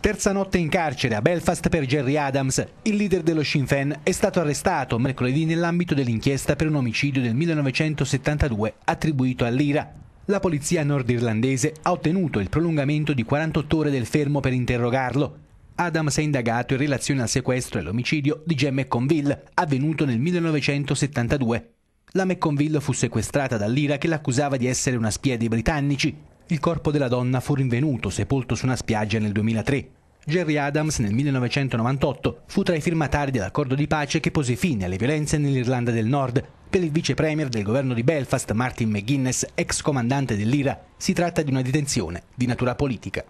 Terza notte in carcere a Belfast per Jerry Adams. Il leader dello Sinn Féin è stato arrestato mercoledì nell'ambito dell'inchiesta per un omicidio del 1972 attribuito all'Ira. La polizia nordirlandese ha ottenuto il prolungamento di 48 ore del fermo per interrogarlo. Adams è indagato in relazione al sequestro e all'omicidio di Jem McConville, avvenuto nel 1972. La McConville fu sequestrata dall'Ira che l'accusava di essere una spia dei britannici il corpo della donna fu rinvenuto, sepolto su una spiaggia nel 2003. Jerry Adams nel 1998 fu tra i firmatari dell'accordo di pace che pose fine alle violenze nell'Irlanda del Nord. Per il vice premier del governo di Belfast, Martin McGuinness, ex comandante dell'IRA, si tratta di una detenzione di natura politica.